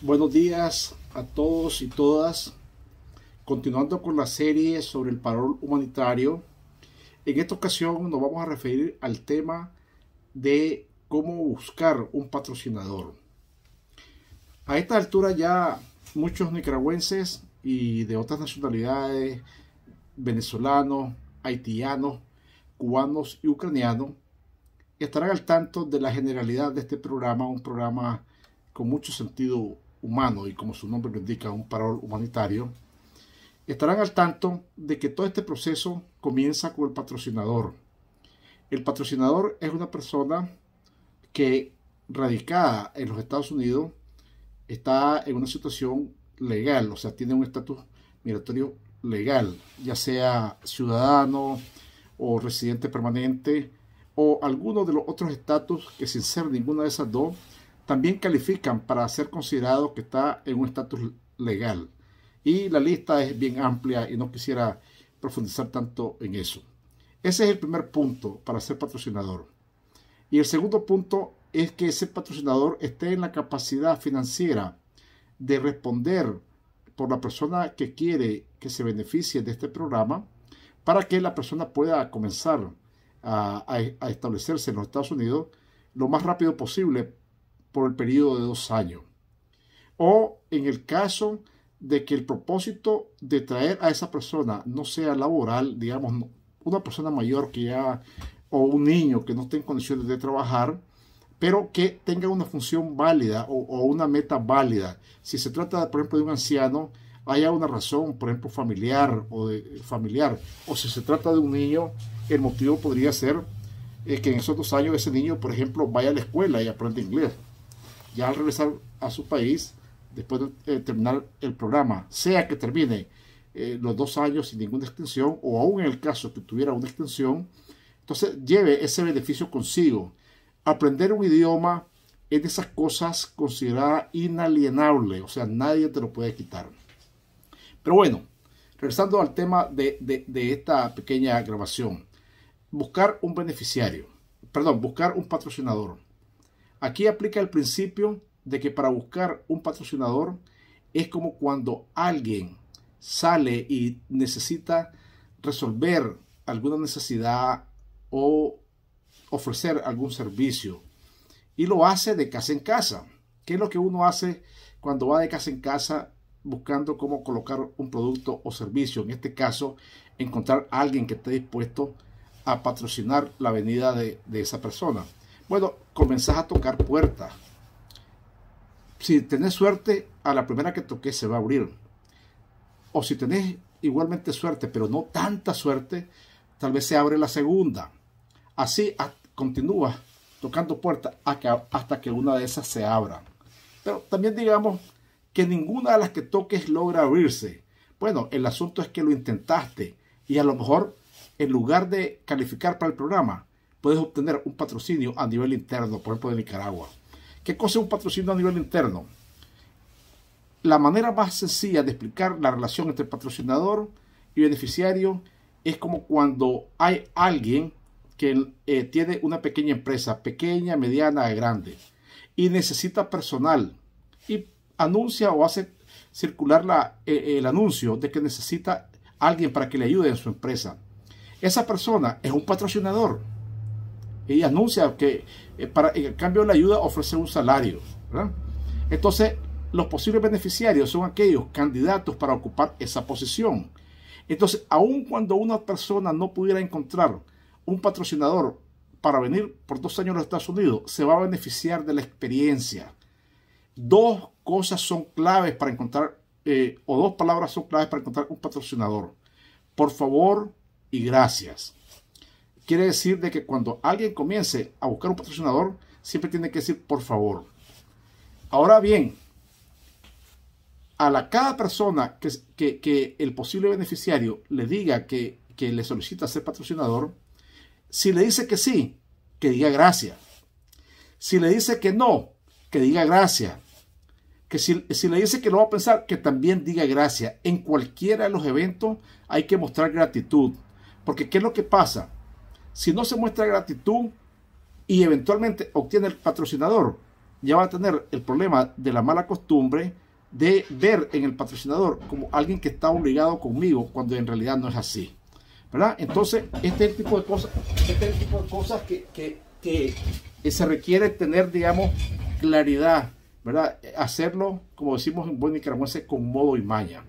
Buenos días a todos y todas. Continuando con la serie sobre el parol humanitario, en esta ocasión nos vamos a referir al tema de cómo buscar un patrocinador. A esta altura ya muchos nicaragüenses y de otras nacionalidades, venezolanos, haitianos, cubanos y ucranianos, estarán al tanto de la generalidad de este programa, un programa con mucho sentido humano y como su nombre lo indica, un parol humanitario, estarán al tanto de que todo este proceso comienza con el patrocinador. El patrocinador es una persona que radicada en los Estados Unidos está en una situación legal, o sea, tiene un estatus migratorio legal, ya sea ciudadano o residente permanente o alguno de los otros estatus que sin ser ninguna de esas dos también califican para ser considerado que está en un estatus legal. Y la lista es bien amplia y no quisiera profundizar tanto en eso. Ese es el primer punto para ser patrocinador. Y el segundo punto es que ese patrocinador esté en la capacidad financiera de responder por la persona que quiere que se beneficie de este programa para que la persona pueda comenzar a, establecerse en los Estados Unidos lo más rápido posible por el periodo de dos años. O en el caso de que el propósito de traer a esa persona no sea laboral, digamos, una persona mayor que ya, o un niño que no esté en condiciones de trabajar, pero que tenga una función válida o, una meta válida. Si se trata, por ejemplo, de un anciano, haya una razón, por ejemplo, familiar o de, familiar. O si se trata de un niño, el motivo podría ser eh, que en esos dos años ese niño, por ejemplo, vaya a la escuela y aprenda inglés ya al regresar a su país, después de eh, terminar el programa, sea que termine eh, los dos años sin ninguna extensión, o aún en el caso que tuviera una extensión, entonces lleve ese beneficio consigo. Aprender un idioma es de esas cosas considerada inalienable o sea, nadie te lo puede quitar. Pero bueno, regresando al tema de, de esta pequeña grabación, buscar un beneficiario, perdón, buscar un patrocinador. Aquí aplica el principio de que para buscar un patrocinador es como cuando alguien sale y necesita resolver alguna necesidad o ofrecer algún servicio. Y lo hace de casa en casa. ¿Qué es lo que uno hace cuando va de casa en casa buscando cómo colocar un producto o servicio? En este caso, encontrar a alguien que esté dispuesto a patrocinar la venida de, de esa persona. Bueno, comenzás a tocar puertas. Si tenés suerte, a la primera que toques se va a abrir. O si tenés igualmente suerte, pero no tanta suerte, tal vez se abre la segunda. Así continúas tocando puertas hasta que una de esas se abra. Pero también digamos que ninguna de las que toques logra abrirse. Bueno, el asunto es que lo intentaste y a lo mejor en lugar de calificar para el programa, puedes obtener un patrocinio a nivel interno, por ejemplo de Nicaragua. ¿Qué cosa es un patrocinio a nivel interno? La manera más sencilla de explicar la relación entre patrocinador y beneficiario es como cuando hay alguien que eh, tiene una pequeña empresa, pequeña, mediana, grande, y necesita personal, y anuncia o hace circular eh, el anuncio de que necesita alguien para que le ayude en su empresa. Esa persona es un patrocinador y anuncia que eh, para, en cambio de la ayuda ofrece un salario. Entonces, los posibles beneficiarios son aquellos candidatos para ocupar esa posición. Entonces, aun cuando una persona no pudiera encontrar un patrocinador para venir por dos años a los Estados Unidos, se va a beneficiar de la experiencia. Dos cosas son claves para encontrar, eh, o dos palabras son claves para encontrar un patrocinador. Por favor y gracias. Quiere decir de que cuando alguien comience a buscar un patrocinador, siempre tiene que decir por favor. Ahora bien, a la cada persona que, el posible beneficiario le diga que, le solicita ser patrocinador, si le dice que sí, que diga gracias. Si le dice que no, que diga gracias. Que si, le dice que lo va a pensar, que también diga gracias. En cualquiera de los eventos hay que mostrar gratitud. Porque ¿qué es lo que pasa? Si no se muestra gratitud y eventualmente obtiene el patrocinador, ya va a tener el problema de la mala costumbre de ver en el patrocinador como alguien que está obligado conmigo cuando en realidad no es así. ¿Verdad? Entonces, este es el tipo de cosas, este tipo de cosas que, eh, se requiere tener, digamos, claridad, ¿verdad? Eh, hacerlo, como decimos en buen nicaragüense, con modo y maña.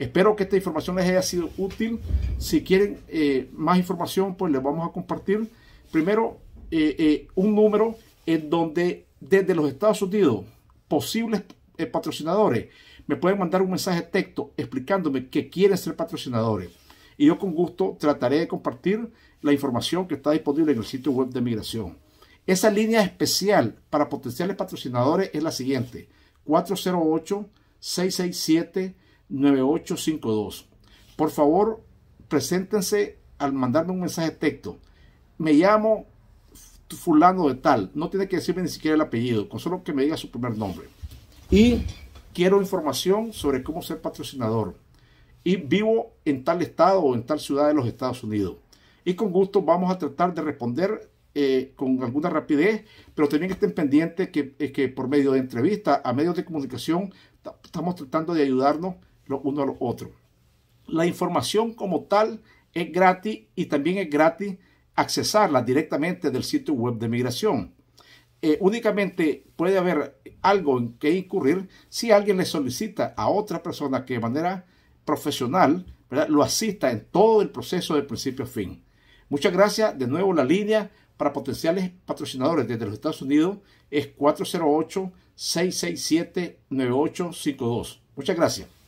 Espero que esta información les haya sido útil. Si quieren eh, más información, pues les vamos a compartir. Primero, eh, eh, un número en donde desde los Estados Unidos, posibles patrocinadores, me pueden mandar un mensaje texto explicándome que quieren ser patrocinadores. Y yo con gusto trataré de compartir la información que está disponible en el sitio web de migración. Esa línea especial para potenciales patrocinadores es la siguiente, 408 667 9852. Por favor, preséntense al mandarme un mensaje de texto. Me llamo fulano de tal. No tiene que decirme ni siquiera el apellido, con solo que me diga su primer nombre. Y quiero información sobre cómo ser patrocinador. Y vivo en tal estado o en tal ciudad de los Estados Unidos. Y con gusto vamos a tratar de responder eh, con alguna rapidez, pero también estén pendientes que, eh, que por medio de entrevista a medios de comunicación estamos tratando de ayudarnos uno al a los La información como tal es gratis y también es gratis accesarla directamente del sitio web de migración. Eh, únicamente puede haber algo en que incurrir si alguien le solicita a otra persona que de manera profesional lo asista en todo el proceso de principio a fin. Muchas gracias. De nuevo, la línea para potenciales patrocinadores desde los Estados Unidos es 408-667-9852. Muchas gracias.